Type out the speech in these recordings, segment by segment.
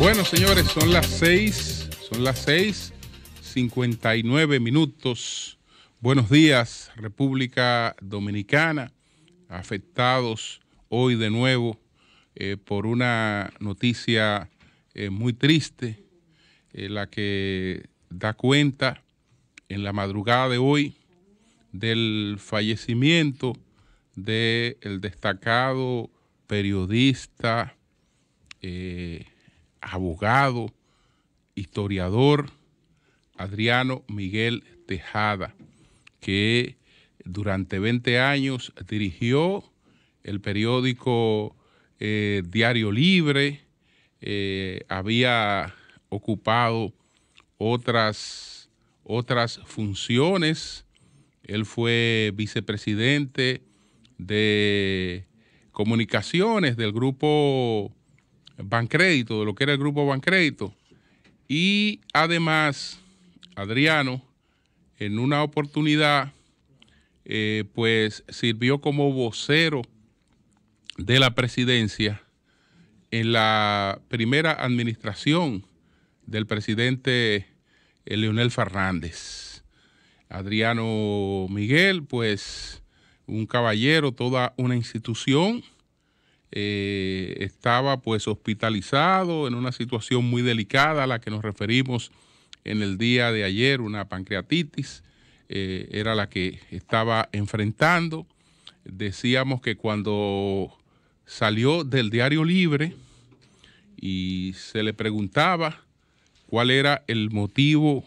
Bueno, señores, son las seis, son las seis cincuenta y nueve minutos. Buenos días, República Dominicana, afectados hoy de nuevo eh, por una noticia eh, muy triste, eh, la que da cuenta en la madrugada de hoy del fallecimiento del el destacado periodista, abogado, historiador, Adriano Miguel Tejada, que durante 20 años dirigió el periódico eh, Diario Libre, eh, había ocupado otras, otras funciones. Él fue vicepresidente de comunicaciones del grupo Bancrédito, de lo que era el grupo Bancrédito. Y además, Adriano, en una oportunidad, eh, pues sirvió como vocero de la presidencia en la primera administración del presidente eh, Leonel Fernández. Adriano Miguel, pues un caballero, toda una institución eh, estaba pues hospitalizado en una situación muy delicada a la que nos referimos en el día de ayer, una pancreatitis, eh, era la que estaba enfrentando. Decíamos que cuando salió del diario libre y se le preguntaba cuál era el motivo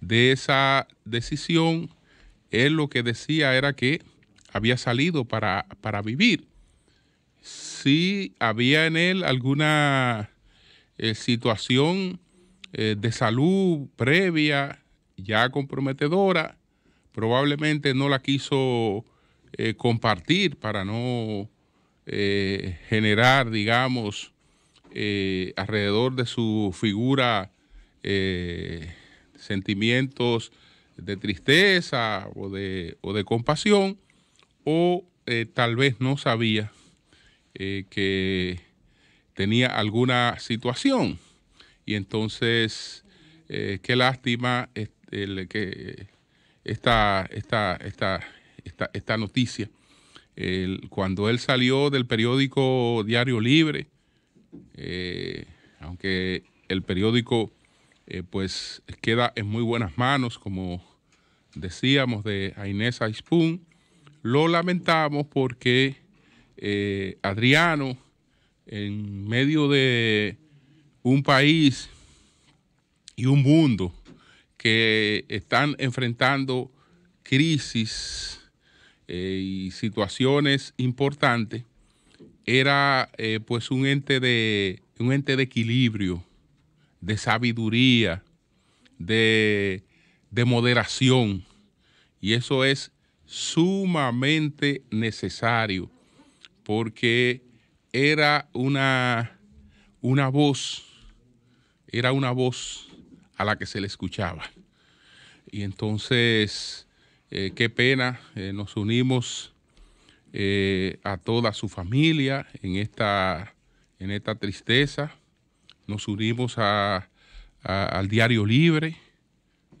de esa decisión, él lo que decía era que había salido para vivir si había en él alguna eh, situación eh, de salud previa, ya comprometedora, probablemente no la quiso eh, compartir para no generar, digamos, alrededor de su figura sentimientos de tristeza o o de compasión, o tal vez no sabía eh, que tenía alguna situación. Y entonces, eh, qué lástima que esta, noticia. cuando él salió del periódico Diario Libre, eh, aunque el periódico pues queda en muy buenas manos, como decíamos, de Inés Aispun, lo lamentamos porque eh, Adriano, en medio de un país y un mundo que están enfrentando crisis eh, y situaciones importantes, era eh, pues un ente, de, un ente de equilibrio, de sabiduría, de moderación. Y eso es sumamente necesario porque era una, una voz, era una voz a la que se le escuchaba. Y entonces, eh, qué pena, eh, nos unimos eh, a toda su familia en esta, en esta tristeza, nos unimos al Diario Libre,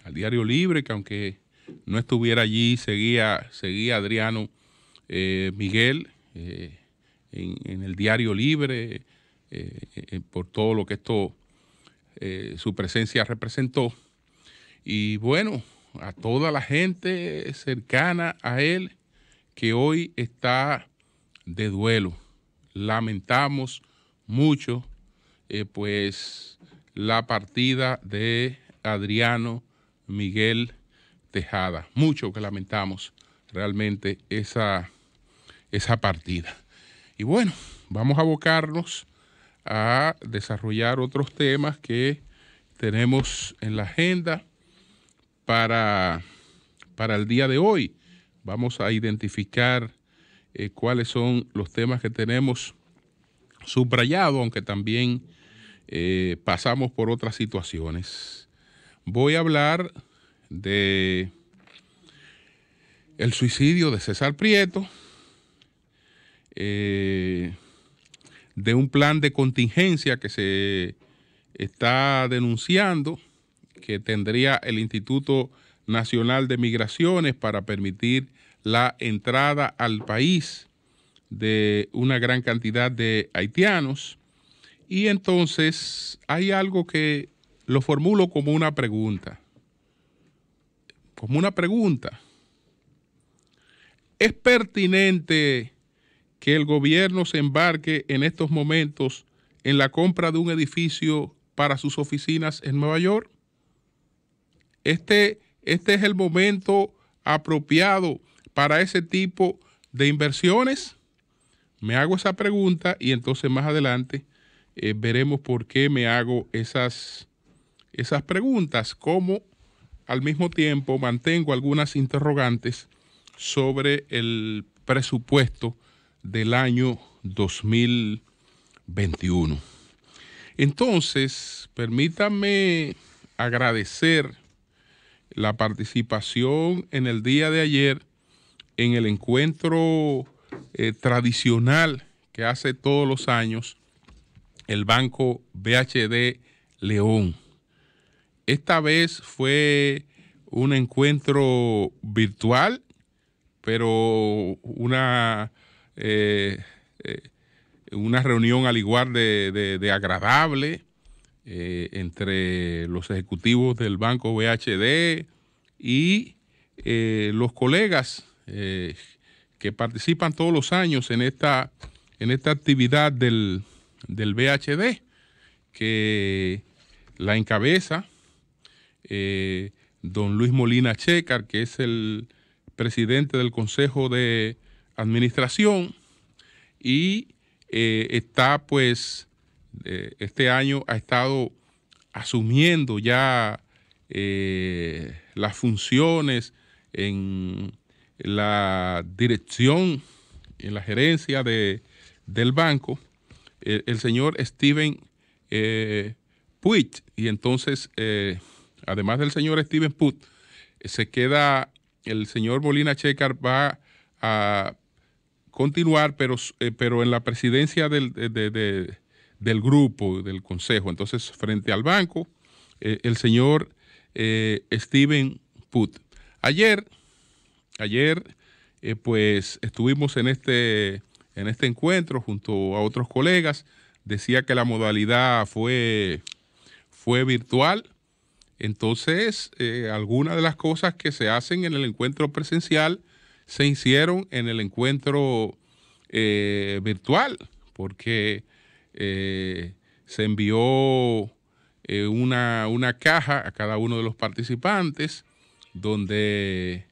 al Diario Libre, que aunque no estuviera allí, seguía, seguía Adriano Miguel eh, en, el diario libre, eh, eh, por todo lo que esto, su presencia representó. Y bueno, a toda la gente cercana a él que hoy está de duelo. Lamentamos mucho, pues, la partida de Adriano Miguel Tejada. Mucho que lamentamos realmente esa esa partida. Y bueno, vamos a abocarnos a desarrollar otros temas que tenemos en la agenda para, para el día de hoy. Vamos a identificar eh, cuáles son los temas que tenemos subrayado, aunque también eh, pasamos por otras situaciones. Voy a hablar de el suicidio de César Prieto, eh, de un plan de contingencia que se está denunciando, que tendría el Instituto Nacional de Migraciones para permitir la entrada al país de una gran cantidad de haitianos. Y entonces hay algo que lo formulo como una pregunta. Como una pregunta. ¿Es pertinente que el gobierno se embarque en estos momentos en la compra de un edificio para sus oficinas en Nueva York. Este, este es el momento apropiado para ese tipo de inversiones. Me hago esa pregunta y entonces más adelante eh, veremos por qué me hago esas, esas preguntas, como al mismo tiempo mantengo algunas interrogantes sobre el presupuesto del año 2021. Entonces, permítanme agradecer la participación en el día de ayer en el encuentro eh, tradicional que hace todos los años el Banco BHD León. Esta vez fue un encuentro virtual, pero una eh, eh, una reunión al igual de, agradable eh, entre los ejecutivos del Banco BHD y los colegas que participan todos los años en esta, en esta actividad del, del BHD, que la encabeza don Luis Molina Checar, que es el presidente del Consejo de administración y eh, está pues eh, este año ha estado asumiendo ya eh, las funciones en la dirección, en la gerencia de, del banco, el, señor Steven Puig. Y entonces, además del señor Steven Puig, se queda el señor Bolina Checar va a continuar, pero, eh, pero en la presidencia del, del, grupo, del consejo. Entonces, frente al banco, eh, el señor eh, Steven Put. Ayer, ayer, pues estuvimos en este, en este encuentro junto a otros colegas. Decía que la modalidad fue, fue virtual. Entonces, algunas de las cosas que se hacen en el encuentro presencial se hicieron en el encuentro eh, virtual, porque eh, se envió eh, una, caja a cada uno de los participantes donde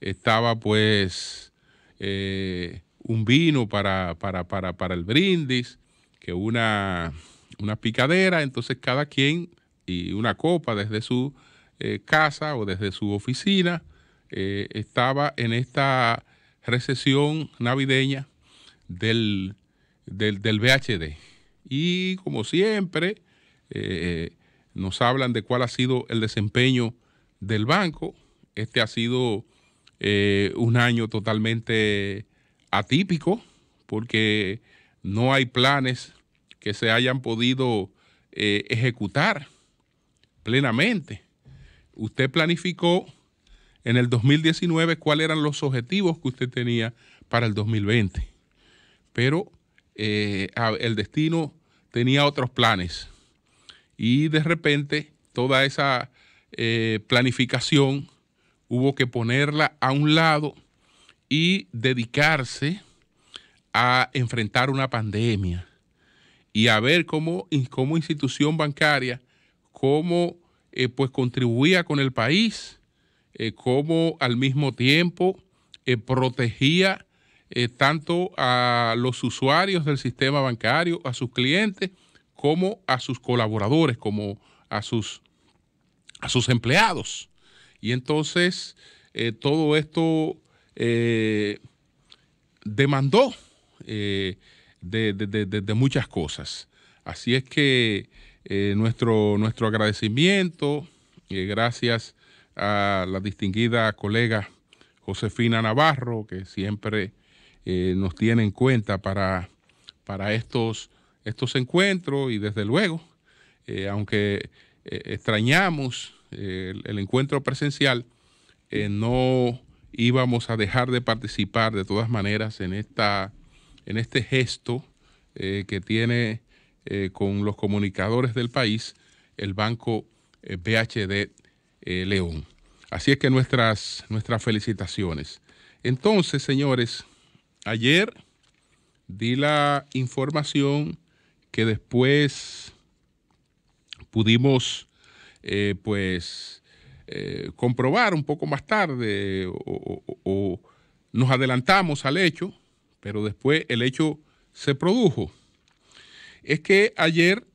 estaba pues un vino para, para, para, el brindis, que una, una picadera, entonces cada quien y una copa desde su casa o desde su oficina eh, estaba en esta recesión navideña del, del, VHD. Y como siempre, eh, nos hablan de cuál ha sido el desempeño del banco. Este ha sido eh, un año totalmente atípico porque no hay planes que se hayan podido ejecutar plenamente. Usted planificó en el 2019 cuáles eran los objetivos que usted tenía para el 2020. Pero eh, el destino tenía otros planes y de repente toda esa eh, planificación hubo que ponerla a un lado y dedicarse a enfrentar una pandemia y a ver cómo, como institución bancaria, cómo eh, pues contribuía con el país eh, como al mismo tiempo eh, protegía eh, tanto a los usuarios del sistema bancario, a sus clientes, como a sus colaboradores, como a sus, a sus empleados. Y entonces todo esto demandó de, muchas cosas. Así es que nuestro, nuestro agradecimiento, gracias a la distinguida colega Josefina Navarro, que siempre eh, nos tiene en cuenta para, para estos, estos encuentros y desde luego, eh, aunque eh, extrañamos el, encuentro presencial, no íbamos a dejar de participar de todas maneras en, esta, en este gesto que tiene con los comunicadores del país el Banco BHD eh, León. Así es que nuestras, nuestras felicitaciones. Entonces, señores, ayer di la información que después pudimos eh, pues eh, comprobar un poco más tarde o, nos adelantamos al hecho, pero después el hecho se produjo. Es que ayer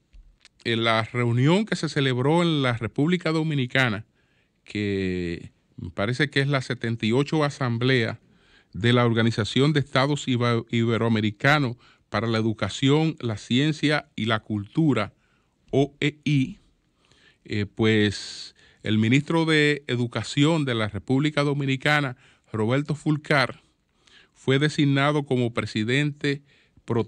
en la reunión que se celebró en la República Dominicana que parece que es la 78 Asamblea de la Organización de Estados Iberoamericanos para la Educación, la Ciencia y la Cultura, OEI, eh, pues el ministro de Educación de la República Dominicana, Roberto Fulcar, fue designado como presidente pro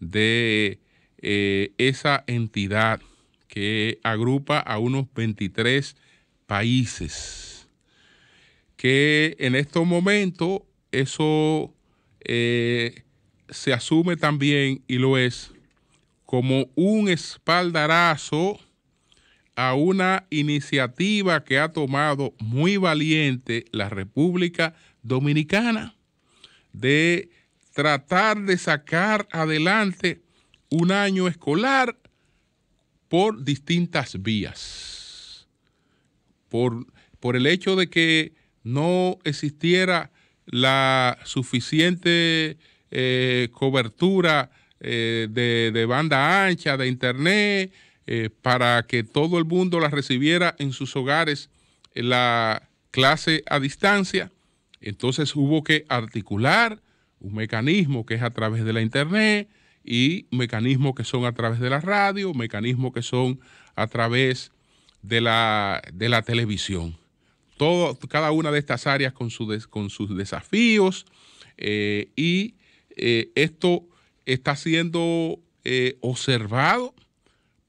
de eh, esa entidad que agrupa a unos 23 países, que en estos momentos eso eh, se asume también, y lo es, como un espaldarazo a una iniciativa que ha tomado muy valiente la República Dominicana de tratar de sacar adelante un año escolar por distintas vías por, el hecho de que no existiera la suficiente eh, cobertura eh, de, banda ancha, de internet, eh, para que todo el mundo la recibiera en sus hogares la clase a distancia. Entonces hubo que articular un mecanismo que es a través de la internet y mecanismos que son a través de la radio, mecanismos que son a través de la, de la televisión. Todo, cada una de estas áreas con, su con sus desafíos eh, y eh, esto está siendo eh, observado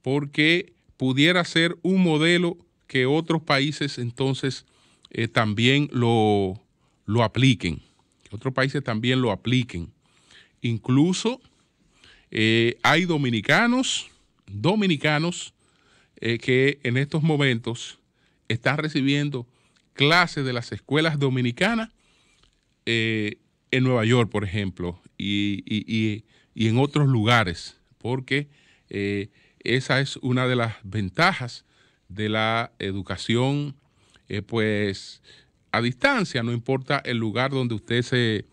porque pudiera ser un modelo que otros países entonces también lo, lo apliquen, otros países también lo apliquen. Incluso hay dominicanos, dominicanos, que en estos momentos está recibiendo clases de las escuelas dominicanas eh, en Nueva York, por ejemplo, y, en otros lugares, porque eh, esa es una de las ventajas de la educación, eh, pues a distancia, no importa el lugar donde usted se,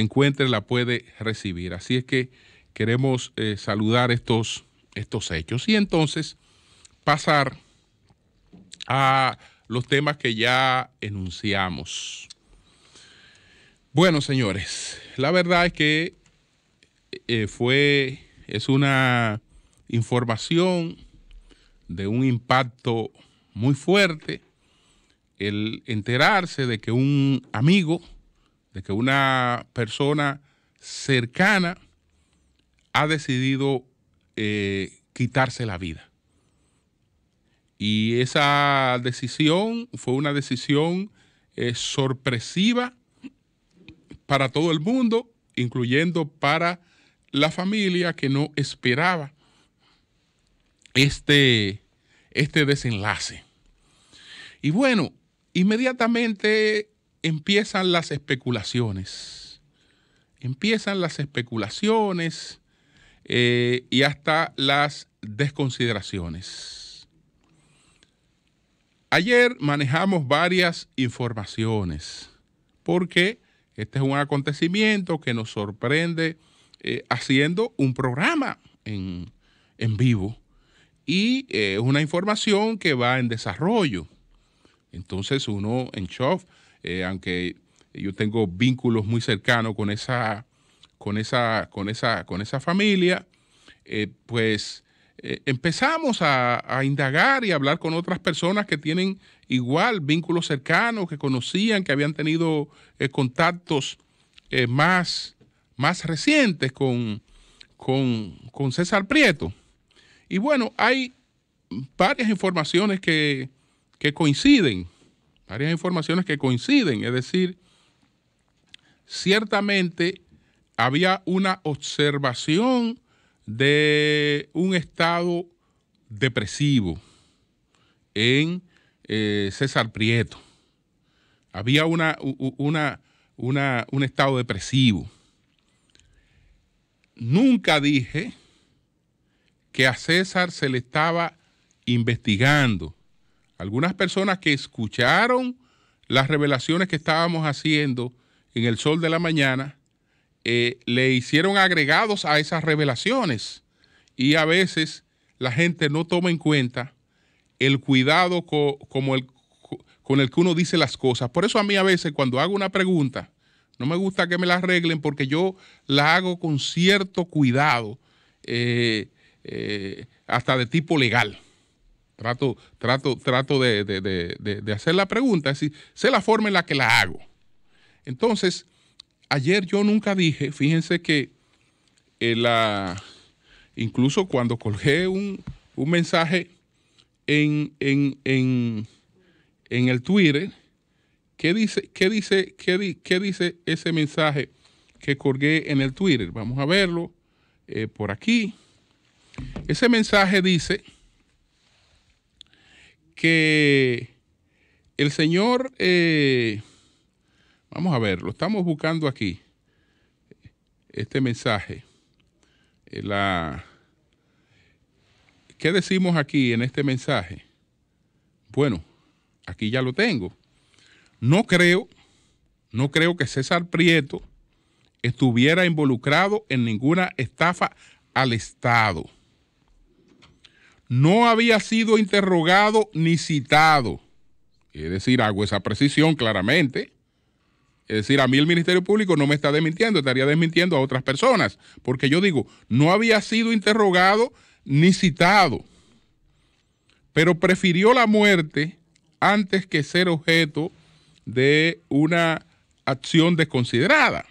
encuentre, la puede recibir. Así es que queremos saludar estos, estos hechos. Y entonces, pasar a los temas que ya enunciamos. Bueno, señores, la verdad es que eh, fue, es una información de un impacto muy fuerte el enterarse de que un amigo, de que una persona cercana ha decidido eh, quitarse la vida. Y esa decisión fue una decisión eh, sorpresiva para todo el mundo, incluyendo para la familia que no esperaba este, este desenlace. Y bueno, inmediatamente empiezan las especulaciones. Empiezan las especulaciones eh, y hasta las desconsideraciones. Ayer manejamos varias informaciones porque este es un acontecimiento que nos sorprende eh, haciendo un programa en, vivo y eh, es una información que va en desarrollo. Entonces uno en Shoff, eh, aunque yo tengo vínculos muy cercanos con esa, con esa, con esa, con esa familia, pues eh, empezamos a, indagar y hablar con otras personas que tienen igual vínculos cercanos, que conocían, que habían tenido eh, contactos eh, más, más recientes con, con, César Prieto. Y bueno, hay varias informaciones que, que coinciden, varias informaciones que coinciden, es decir, ciertamente había una observación de un estado depresivo en eh, César Prieto. Había una, un estado depresivo. Nunca dije que a César se le estaba investigando. Algunas personas que escucharon las revelaciones que estábamos haciendo en el sol de la mañana eh, le hicieron agregados a esas revelaciones y a veces la gente no toma en cuenta el cuidado como el, con el que uno dice las cosas. Por eso a mí a veces cuando hago una pregunta, no me gusta que me la arreglen porque yo la hago con cierto cuidado, eh, eh, hasta de tipo legal. Trato, trato, trato de, de, hacer la pregunta, es decir, sé la forma en la que la hago. Entonces, ayer yo nunca dije, fíjense que eh, la, incluso cuando colgué un, mensaje en, el Twitter, ¿qué dice, qué dice, qué, qué dice ese mensaje que colgué en el Twitter? Vamos a verlo eh, por aquí. Ese mensaje dice que el señor... Eh, Vamos a ver, lo estamos buscando aquí, este mensaje. Eh, la, ¿Qué decimos aquí en este mensaje? Bueno, aquí ya lo tengo. No creo, no creo que César Prieto estuviera involucrado en ninguna estafa al Estado. No había sido interrogado ni citado. Es decir, hago esa precisión claramente. Es decir, a mí el Ministerio Público no me está desmintiendo, estaría desmintiendo a otras personas, porque yo digo, no había sido interrogado ni citado, pero prefirió la muerte antes que ser objeto de una acción desconsiderada.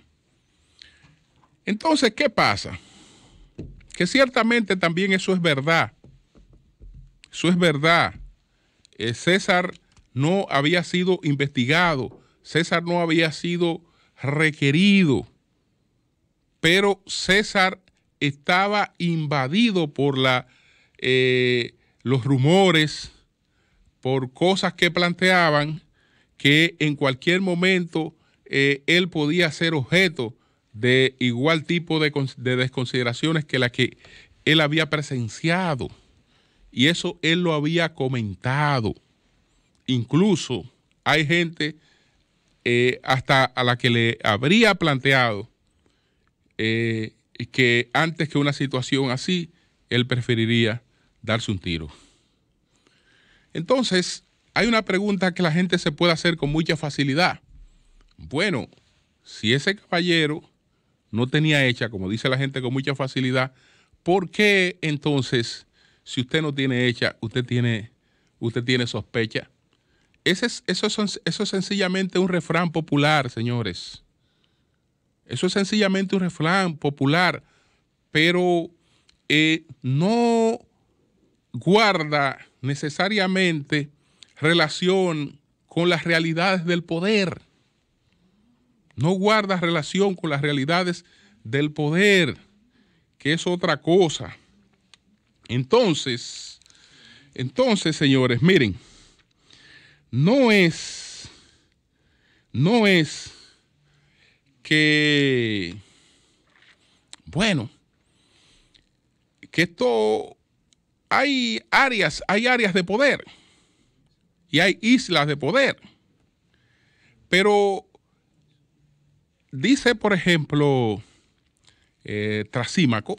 Entonces, ¿qué pasa? Que ciertamente también eso es verdad. Eso es verdad. Eh, César no había sido investigado César no había sido requerido, pero César estaba invadido por la, eh, los rumores, por cosas que planteaban que en cualquier momento eh, él podía ser objeto de igual tipo de, de desconsideraciones que las que él había presenciado. Y eso él lo había comentado. Incluso hay gente eh, hasta a la que le habría planteado eh, que antes que una situación así, él preferiría darse un tiro. Entonces, hay una pregunta que la gente se puede hacer con mucha facilidad. Bueno, si ese caballero no tenía hecha, como dice la gente con mucha facilidad, ¿por qué entonces, si usted no tiene hecha, usted tiene, usted tiene sospecha? es, eso, eso es sencillamente un refrán popular, señores. Eso es sencillamente un refrán popular, pero eh, no guarda necesariamente relación con las realidades del poder. No guarda relación con las realidades del poder, que es otra cosa. Entonces, entonces, señores, miren no es, no es que, bueno, que esto, hay áreas, hay áreas de poder y hay islas de poder. Pero dice, por ejemplo, eh, Trasímaco,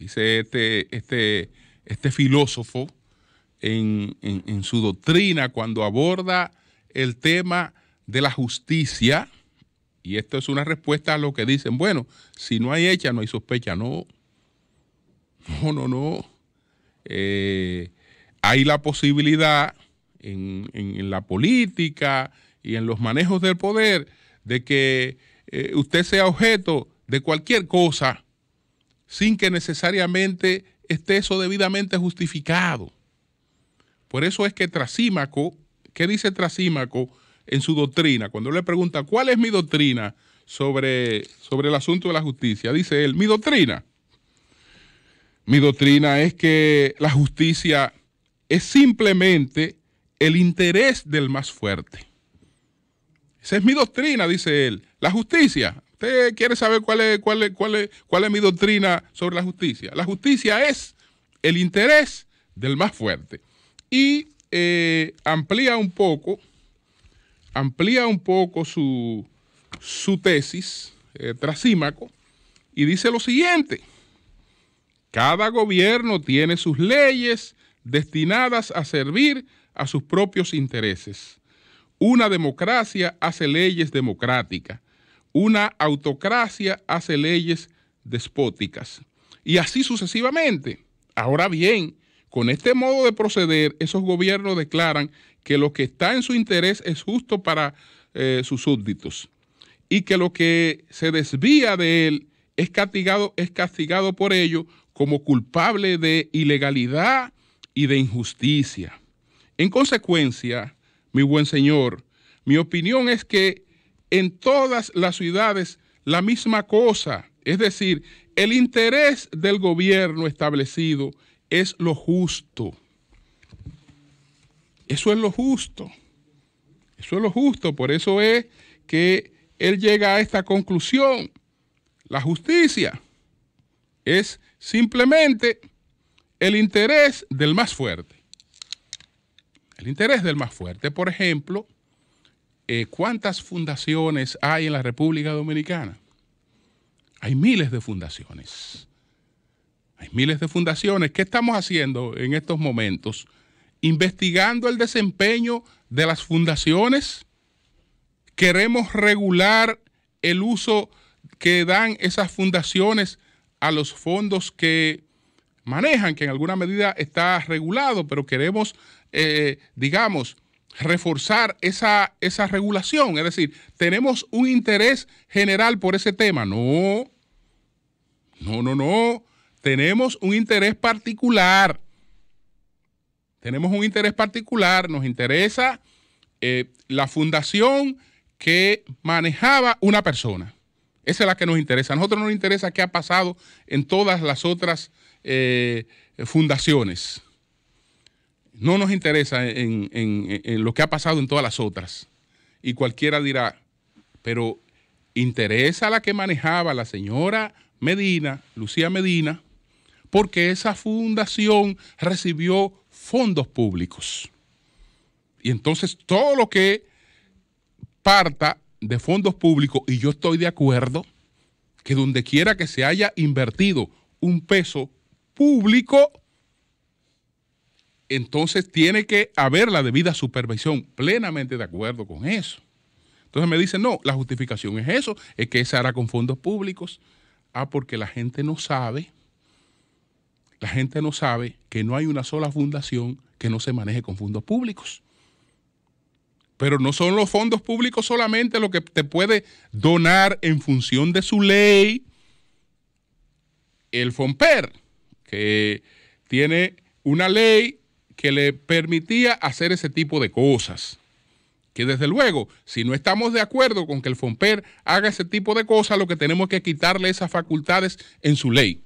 dice este, este, este filósofo, en, su doctrina cuando aborda el tema de la justicia, y esto es una respuesta a lo que dicen, bueno, si no hay hecha, no hay sospecha, no. No, no, no. Eh, hay la posibilidad en, la política y en los manejos del poder de que eh, usted sea objeto de cualquier cosa sin que necesariamente esté eso debidamente justificado. Por eso es que Trasímaco, ¿qué dice Trasímaco en su doctrina? Cuando le pregunta, ¿cuál es mi doctrina sobre, sobre el asunto de la justicia? Dice él, mi doctrina. Mi doctrina es que la justicia es simplemente el interés del más fuerte. Esa es mi doctrina, dice él. La justicia. ¿Usted quiere saber cuál es, cuál cuál cuál es mi doctrina sobre la justicia? La justicia es el interés del más fuerte y eh, amplía un poco, amplía un poco su, tesis, eh, Trasímaco, y dice lo siguiente, cada gobierno tiene sus leyes destinadas a servir a sus propios intereses. Una democracia hace leyes democráticas, una autocracia hace leyes despóticas, y así sucesivamente. Ahora bien, con este modo de proceder, esos gobiernos declaran que lo que está en su interés es justo para eh, sus súbditos y que lo que se desvía de él es castigado, es castigado por ello como culpable de ilegalidad y de injusticia. En consecuencia, mi buen señor, mi opinión es que en todas las ciudades la misma cosa, es decir, el interés del gobierno establecido es lo justo. Eso es lo justo. Eso es lo justo. Por eso es que él llega a esta conclusión. La justicia es simplemente el interés del más fuerte. El interés del más fuerte. Por ejemplo, eh, ¿cuántas fundaciones hay en la República Dominicana? Hay miles de fundaciones. Hay miles de fundaciones. ¿Qué estamos haciendo en estos momentos? Investigando el desempeño de las fundaciones. Queremos regular el uso que dan esas fundaciones a los fondos que manejan, que en alguna medida está regulado, pero queremos, eh, digamos, reforzar esa, esa regulación. Es decir, tenemos un interés general por ese tema. No, no, no, no tenemos un interés particular. Tenemos un interés particular, nos interesa eh, la fundación que manejaba una persona. Esa es la que nos interesa. A nosotros nos interesa qué ha pasado en todas las otras eh, fundaciones. No nos interesa en lo que ha pasado en todas las otras. Y cualquiera dirá, pero interesa la que manejaba la señora Medina, Lucía Medina, porque esa fundación recibió fondos públicos. Y entonces todo lo que parta de fondos públicos, y yo estoy de acuerdo, que donde quiera que se haya invertido un peso público, entonces tiene que haber la debida supervisión, plenamente de acuerdo con eso. Entonces me dicen, no, la justificación es eso, es que se hará con fondos públicos. Ah, porque la gente no sabe la gente no sabe que no hay una sola fundación que no se maneje con fondos públicos. Pero no son los fondos públicos solamente lo que te puede donar en función de su ley el FOMPER, que tiene una ley que le permitía hacer ese tipo de cosas. Que desde luego, si no estamos de acuerdo con que el FOMPER haga ese tipo de cosas, lo que tenemos que quitarle esas facultades en su ley.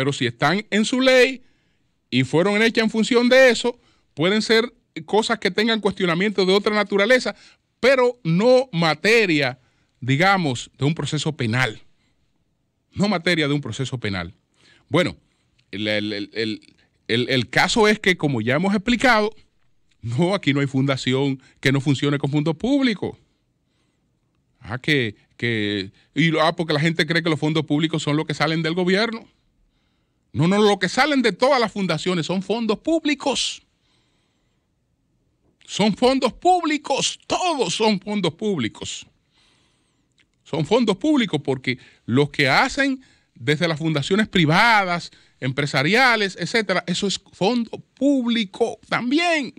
Pero si están en su ley y fueron hechas en función de eso, pueden ser cosas que tengan cuestionamiento de otra naturaleza, pero no materia, digamos, de un proceso penal. No materia de un proceso penal. Bueno, el, caso es que, como ya hemos explicado, no, aquí no hay fundación que no funcione con fondos públicos. Ah, que, que, ah, porque la gente cree que los fondos públicos son los que salen del gobierno. No, no, lo que salen de todas las fundaciones son fondos públicos. Son fondos públicos, todos son fondos públicos. Son fondos públicos porque los que hacen desde las fundaciones privadas, empresariales, etcétera, eso es fondo público también.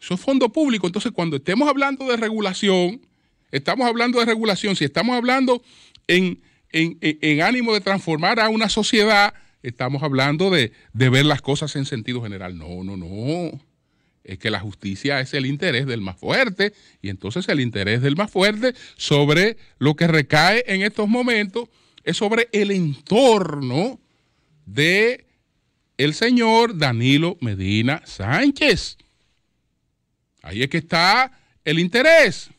Eso es fondo público. Entonces, cuando estemos hablando de regulación, estamos hablando de regulación, si estamos hablando en en, ánimo de transformar a una sociedad, estamos hablando de, de ver las cosas en sentido general. No, no, no. Es que la justicia es el interés del más fuerte y entonces el interés del más fuerte sobre lo que recae en estos momentos es sobre el entorno de el señor Danilo Medina Sánchez. Ahí es que está el interés.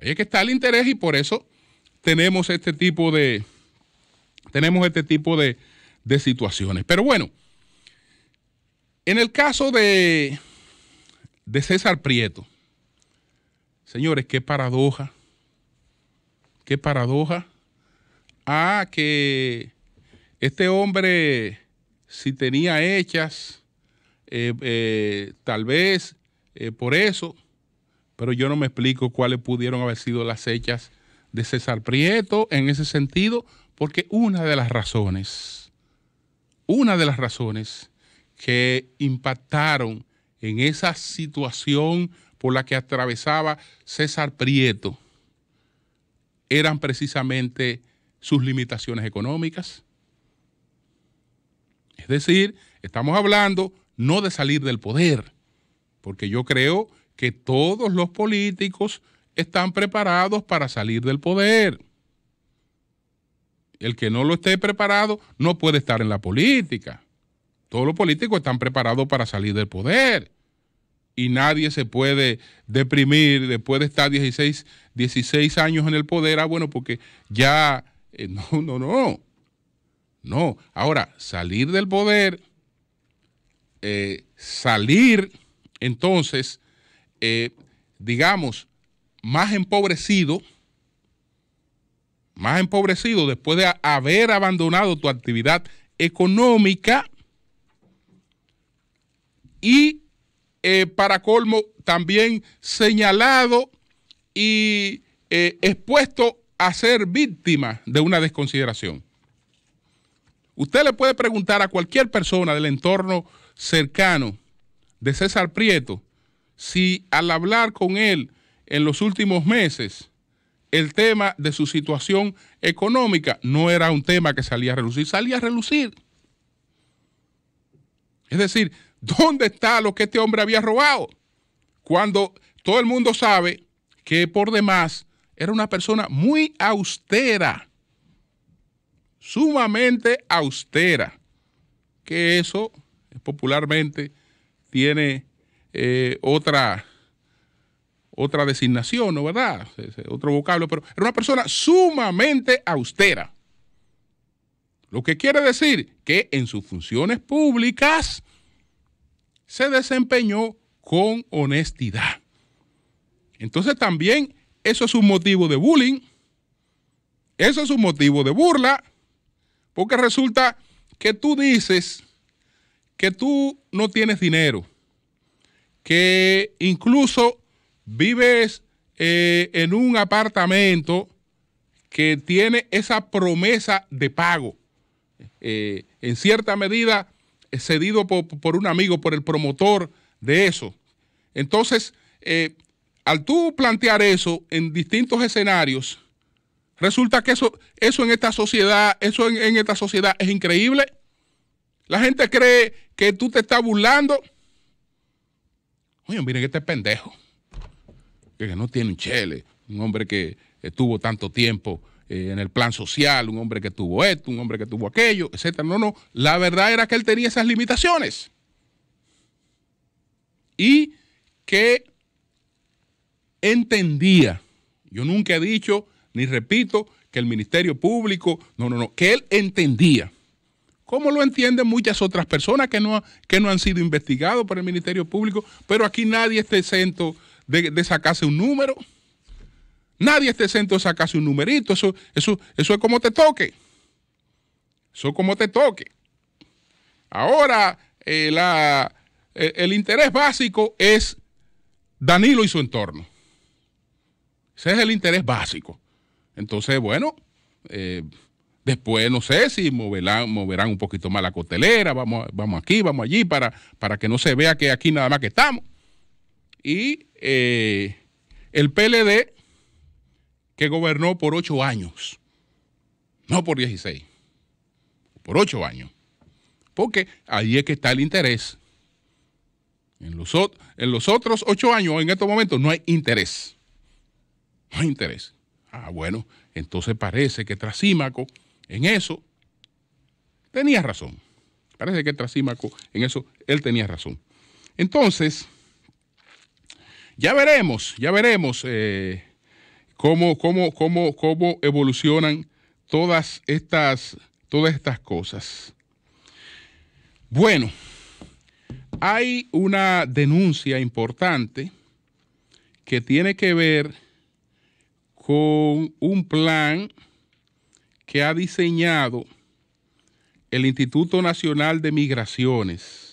Ahí es que está el interés y por eso tenemos este tipo de, tenemos este tipo de, situaciones. Pero bueno, en el caso de, de César Prieto, señores, qué paradoja, qué paradoja. Ah, que este hombre, si tenía hechas, eh, eh, tal vez eh, por eso, pero yo no me explico cuáles pudieron haber sido las hechas de César Prieto en ese sentido, porque una de las razones, una de las razones que impactaron en esa situación por la que atravesaba César Prieto eran precisamente sus limitaciones económicas. Es decir, estamos hablando no de salir del poder, porque yo creo que todos los políticos están preparados para salir del poder. El que no lo esté preparado no puede estar en la política. Todos los políticos están preparados para salir del poder. Y nadie se puede deprimir después de estar 16, años en el poder. Ah, bueno, porque ya... Eh, no, no, no. No. Ahora, salir del poder, eh, salir entonces, eh, digamos, más empobrecido, más empobrecido después de haber abandonado tu actividad económica y eh, para colmo también señalado y eh, expuesto a ser víctima de una desconsideración. Usted le puede preguntar a cualquier persona del entorno cercano de César Prieto si al hablar con él en los últimos meses el tema de su situación económica no era un tema que salía a relucir, salía a relucir. Es decir, ¿dónde está lo que este hombre había robado? Cuando todo el mundo sabe que por demás era una persona muy austera, sumamente austera, que eso popularmente tiene eh, otra otra designación, ¿no verdad? Otro vocablo, pero era una persona sumamente austera. Lo que quiere decir que en sus funciones públicas se desempeñó con honestidad. Entonces también eso es un motivo de bullying, eso es un motivo de burla, porque resulta que tú dices que tú no tienes dinero, que incluso vives eh, en un apartamento que tiene esa promesa de pago, eh, en cierta medida cedido por, un amigo, por el promotor de eso. Entonces, eh, al tú plantear eso en distintos escenarios, resulta que eso, eso en esta sociedad, eso en, esta sociedad es increíble. La gente cree que tú te estás burlando. Oye, miren este pendejo que no tiene un chele, un hombre que estuvo tanto tiempo eh, en el plan social, un hombre que tuvo esto, un hombre que tuvo aquello, etcétera. No, no, la verdad era que él tenía esas limitaciones. Y que entendía, yo nunca he dicho, ni repito, que el Ministerio Público, no, no, no, que él entendía como lo entienden muchas otras personas que no, que no han sido investigados por el Ministerio Público, pero aquí nadie está exento de, sacarse un número. Nadie está exento de sacarse un numerito. Eso, eso, eso es como te toque. Eso es como te toque. Ahora, eh, eh, el interés básico es Danilo y su entorno. Ese es el interés básico. Entonces, bueno, eh, después no sé si moverán, un poquito más la cotelera, vamos, vamos aquí, vamos allí, para, para que no se vea que aquí nada más que estamos. Y eh, el PLD que gobernó por ocho años, no por 16, por ocho años. Porque ahí es que está el interés. En los, en los otros ocho años, en estos momentos, no hay interés. No hay interés. Ah, bueno, entonces parece que Trasímaco en eso tenía razón. Parece que Trasímaco en eso él tenía razón. Entonces, ya veremos, ya veremos eh, cómo, cómo evolucionan todas estas, todas estas cosas. Bueno, hay una denuncia importante que tiene que ver con un plan que ha diseñado el Instituto Nacional de Migraciones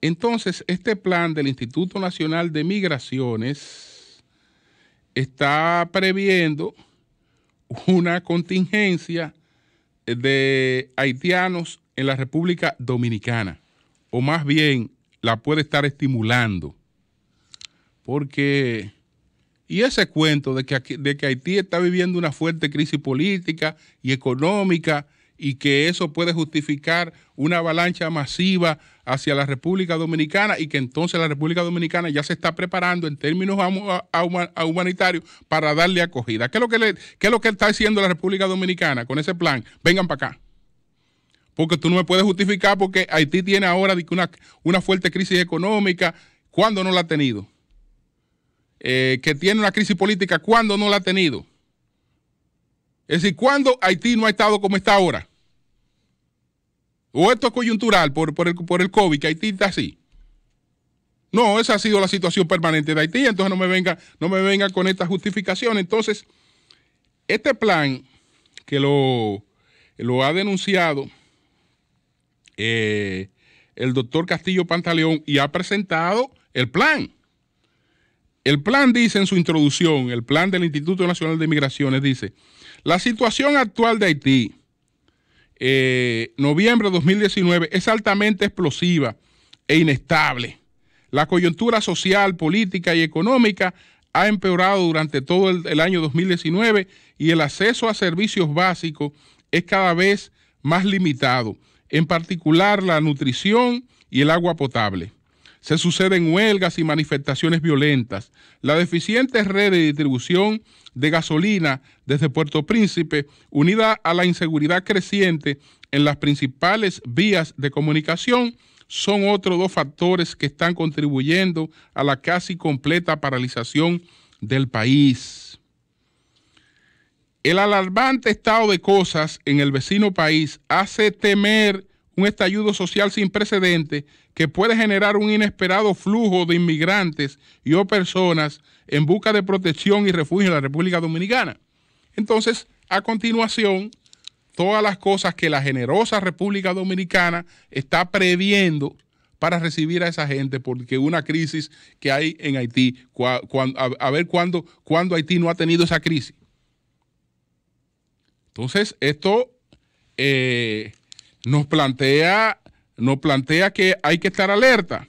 entonces, este plan del Instituto Nacional de Migraciones está previendo una contingencia de haitianos en la República Dominicana, o más bien la puede estar estimulando, porque y ese cuento de que, Haití está viviendo una fuerte crisis política y económica y que eso puede justificar una avalancha masiva hacia la República Dominicana y que entonces la República Dominicana ya se está preparando en términos humanitarios para darle acogida. ¿Qué es lo que, está haciendo la República Dominicana con ese plan? Vengan para acá. Porque tú no me puedes justificar porque Haití tiene ahora una, fuerte crisis económica. ¿Cuándo no la ha tenido? Eh, que tiene una crisis política. ¿Cuándo no la ha tenido? Es decir, ¿cuándo Haití no ha estado como está ahora? ¿O esto es coyuntural por, por, el, por el COVID, que Haití está así? No, esa ha sido la situación permanente de Haití, entonces no me venga, no me venga con esta justificación. Entonces, este plan que lo, lo ha denunciado eh, el doctor Castillo Pantaleón y ha presentado el plan. El plan dice en su introducción, el plan del Instituto Nacional de Inmigraciones dice, la situación actual de Haití eh, noviembre de 2019 es altamente explosiva e inestable. La coyuntura social, política y económica ha empeorado durante todo el año 2019 y el acceso a servicios básicos es cada vez más limitado, en particular la nutrición y el agua potable se suceden huelgas y manifestaciones violentas. La deficiente red de distribución de gasolina desde Puerto Príncipe, unida a la inseguridad creciente en las principales vías de comunicación, son otros dos factores que están contribuyendo a la casi completa paralización del país. El alarmante estado de cosas en el vecino país hace temer un estallido social sin precedentes que puede generar un inesperado flujo de inmigrantes y o personas en busca de protección y refugio en la República Dominicana. Entonces, a continuación, todas las cosas que la generosa República Dominicana está previendo para recibir a esa gente, porque una crisis que hay en Haití, a, ver cuándo, cuando Haití no ha tenido esa crisis. Entonces, esto eh, nos plantea, plantea que hay que estar alerta.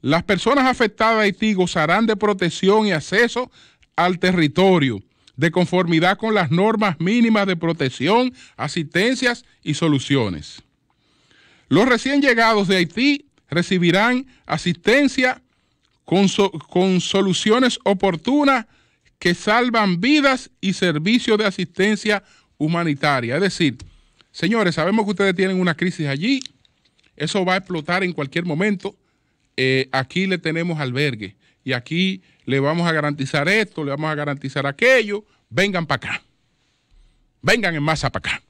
Las personas afectadas a Haití gozarán de protección y acceso al territorio de conformidad con las normas mínimas de protección, asistencias y soluciones. Los recién llegados de Haití recibirán asistencia con, con soluciones oportunas que salvan vidas y servicios de asistencia humanitaria. Es decir, Señores, sabemos que ustedes tienen una crisis allí. Eso va a explotar en cualquier momento. Eh, aquí le tenemos albergue y aquí le vamos a garantizar esto, le vamos a garantizar aquello. Vengan para acá. Vengan en masa para acá.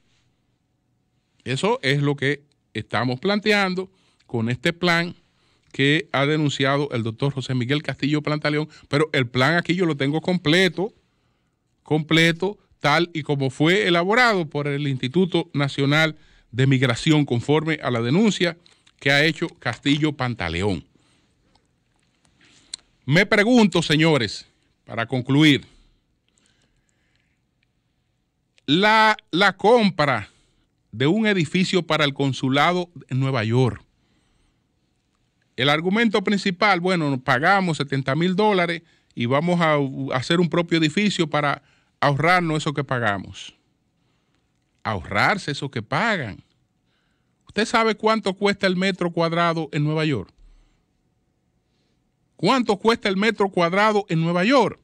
Eso es lo que estamos planteando con este plan que ha denunciado el doctor José Miguel Castillo Plantaleón, pero el plan aquí yo lo tengo completo, completo, tal y como fue elaborado por el Instituto Nacional de Migración conforme a la denuncia que ha hecho Castillo Pantaleón. Me pregunto, señores, para concluir, la, la compra de un edificio para el consulado en Nueva York. El argumento principal, bueno, pagamos 70 mil dólares y vamos a hacer un propio edificio para ahorrarnos eso que pagamos. Ahorrarse eso que pagan. ¿Usted sabe cuánto cuesta el metro cuadrado en Nueva York? ¿Cuánto cuesta el metro cuadrado en Nueva York?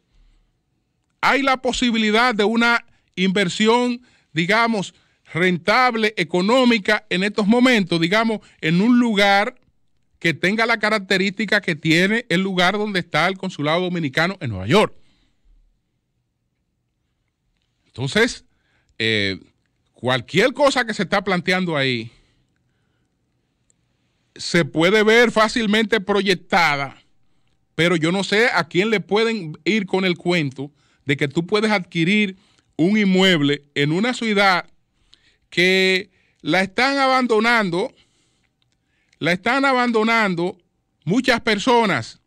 Hay la posibilidad de una inversión, digamos, rentable, económica en estos momentos, digamos, en un lugar que tenga la característica que tiene el lugar donde está el consulado dominicano en Nueva York. Entonces, eh, cualquier cosa que se está planteando ahí se puede ver fácilmente proyectada, pero yo no sé a quién le pueden ir con el cuento de que tú puedes adquirir un inmueble en una ciudad que la están abandonando, la están abandonando muchas personas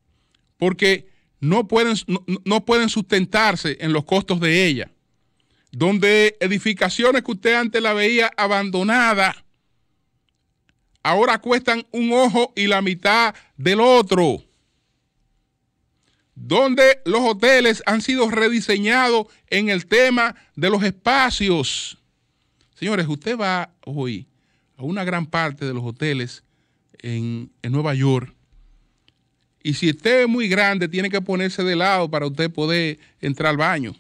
porque no pueden, no pueden sustentarse en los costos de ella donde edificaciones que usted antes la veía abandonada, ahora cuestan un ojo y la mitad del otro, donde los hoteles han sido rediseñados en el tema de los espacios. Señores, usted va hoy a una gran parte de los hoteles en, en Nueva York y si usted es muy grande, tiene que ponerse de lado para usted poder entrar al baño.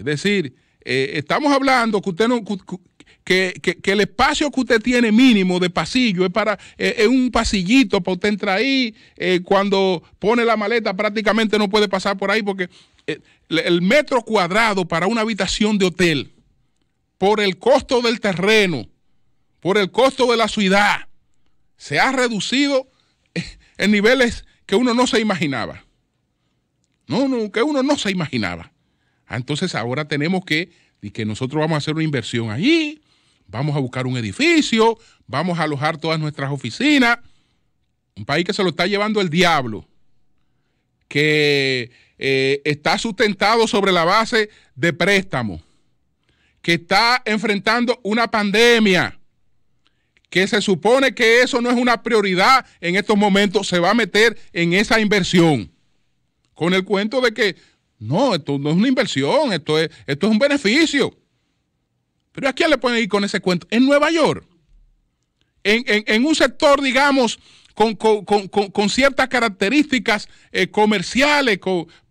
Es decir, eh, estamos hablando que el espacio que usted tiene mínimo de pasillo es eh, un pasillito para usted entrar ahí. Eh, cuando pone la maleta prácticamente no puede pasar por ahí porque el metro cuadrado para una habitación de hotel, por el costo del terreno, por el costo de la ciudad, se ha reducido en niveles que uno no se imaginaba. No, no, que uno no se imaginaba. Ah, entonces ahora tenemos que, y que nosotros vamos a hacer una inversión allí, vamos a buscar un edificio, vamos a alojar todas nuestras oficinas. Un país que se lo está llevando el diablo, que eh, está sustentado sobre la base de préstamos, que está enfrentando una pandemia, que se supone que eso no es una prioridad en estos momentos, se va a meter en esa inversión. Con el cuento de que no, esto no es una inversión, esto es, esto es un beneficio. Pero ¿a quién le pueden ir con ese cuento? En Nueva York, en, un sector, digamos, con, ciertas características eh, comerciales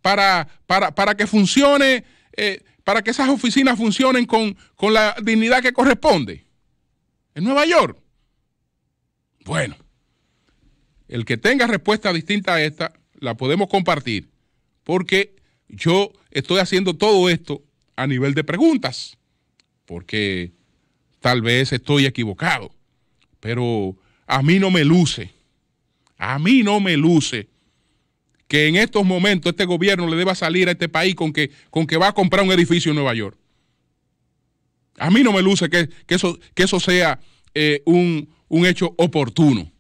para, para, que funcione, eh, para que esas oficinas funcionen con, con la dignidad que corresponde. En Nueva York. Bueno, el que tenga respuesta distinta a esta, la podemos compartir, porque yo estoy haciendo todo esto a nivel de preguntas, porque tal vez estoy equivocado, pero a mí no me luce, a mí no me luce que en estos momentos este gobierno le deba salir a este país con que, con que va a comprar un edificio en Nueva York. A mí no me luce que, eso, que eso, sea eh, un, un hecho oportuno.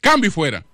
Cambio fuera.